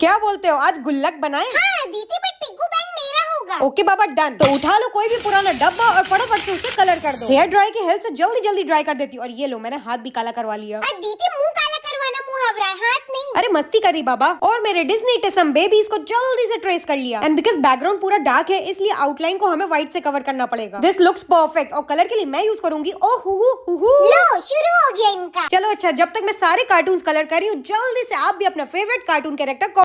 क्या बोलते हो आज गुल्लक बनाए ओके हाँ, बाबा डन तो उठा लो कोई भी पुराना डब्बा और फटाफट से उसे कलर कर दो हेयर ड्राई की हेल्प से जल्दी जल्दी ड्राई कर देती और ये लो मैंने हाथ भी काला करवा लिया दीदी मुंह काला करवाना है हाथ नहीं अरे मस्ती करी बाबा और मेरे डिज्नी टेसम बेबी इसको जल्दी से ट्रेस कर लिया एंड बिकॉज बैकग्राउंड पूरा डार्क है इसलिए आउटलाइन को हमें व्हाइट से कवर करना पड़ेगा दिस लुक्स परफेक्ट और कलर के लिए मैं यूज करूंगी ओ शुरू हो गया इनका चलो अच्छा जब तक मैं सारे कार्टून कलर कर रही हूँ जल्दी से आप भी अपना फेवरेट कार्टून कैरेक्टर